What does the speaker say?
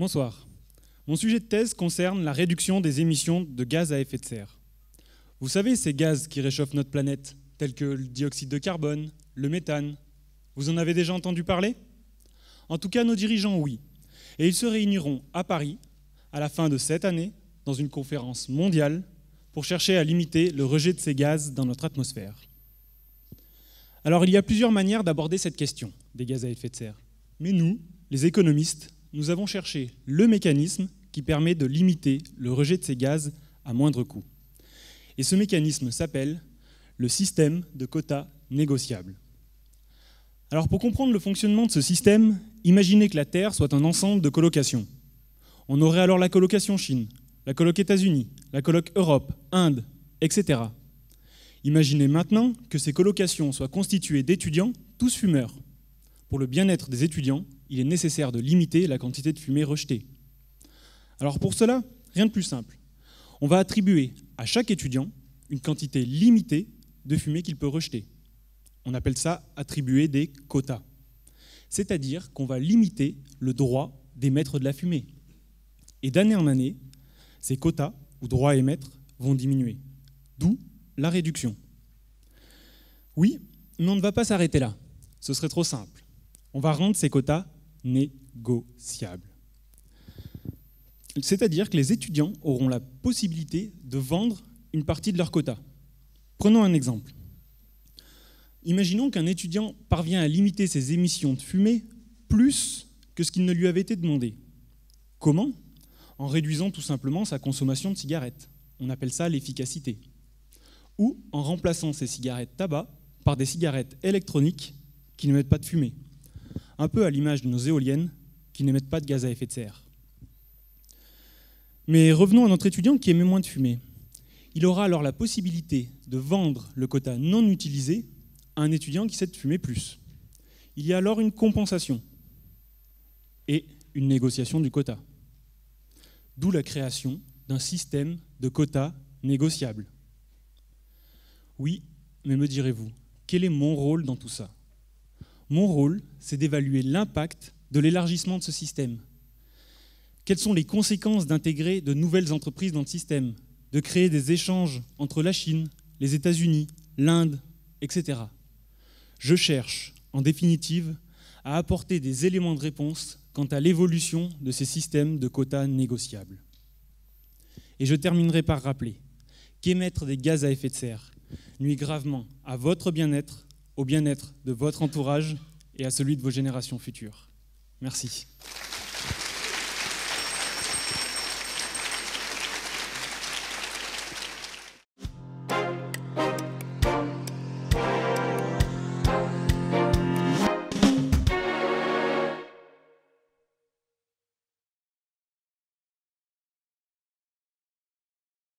Bonsoir. Mon sujet de thèse concerne la réduction des émissions de gaz à effet de serre. Vous savez ces gaz qui réchauffent notre planète, tels que le dioxyde de carbone, le méthane. Vous en avez déjà entendu parler En tout cas, nos dirigeants, oui. Et ils se réuniront à Paris à la fin de cette année dans une conférence mondiale pour chercher à limiter le rejet de ces gaz dans notre atmosphère. Alors il y a plusieurs manières d'aborder cette question des gaz à effet de serre. Mais nous, les économistes, nous avons cherché le mécanisme qui permet de limiter le rejet de ces gaz à moindre coût. Et ce mécanisme s'appelle le système de quotas négociables. Alors pour comprendre le fonctionnement de ce système, imaginez que la Terre soit un ensemble de colocations. On aurait alors la colocation Chine, la colocation États-Unis, la colocation Europe, Inde, etc. Imaginez maintenant que ces colocations soient constituées d'étudiants, tous fumeurs pour le bien-être des étudiants, il est nécessaire de limiter la quantité de fumée rejetée. Alors pour cela, rien de plus simple. On va attribuer à chaque étudiant une quantité limitée de fumée qu'il peut rejeter. On appelle ça attribuer des quotas. C'est-à-dire qu'on va limiter le droit d'émettre de la fumée. Et d'année en année, ces quotas, ou droits à émettre, vont diminuer. D'où la réduction. Oui, mais on ne va pas s'arrêter là. Ce serait trop simple on va rendre ces quotas négociables. C'est-à-dire que les étudiants auront la possibilité de vendre une partie de leurs quotas. Prenons un exemple. Imaginons qu'un étudiant parvient à limiter ses émissions de fumée plus que ce qu'il ne lui avait été demandé. Comment En réduisant tout simplement sa consommation de cigarettes. On appelle ça l'efficacité. Ou en remplaçant ses cigarettes tabac par des cigarettes électroniques qui ne mettent pas de fumée un peu à l'image de nos éoliennes qui n'émettent pas de gaz à effet de serre. Mais revenons à notre étudiant qui émet moins de fumée. Il aura alors la possibilité de vendre le quota non utilisé à un étudiant qui sait de fumer plus. Il y a alors une compensation et une négociation du quota. D'où la création d'un système de quotas négociables. Oui, mais me direz-vous, quel est mon rôle dans tout ça mon rôle, c'est d'évaluer l'impact de l'élargissement de ce système. Quelles sont les conséquences d'intégrer de nouvelles entreprises dans le système, de créer des échanges entre la Chine, les États-Unis, l'Inde, etc. Je cherche, en définitive, à apporter des éléments de réponse quant à l'évolution de ces systèmes de quotas négociables. Et je terminerai par rappeler qu'émettre des gaz à effet de serre nuit gravement à votre bien-être au bien-être de votre entourage et à celui de vos générations futures. Merci.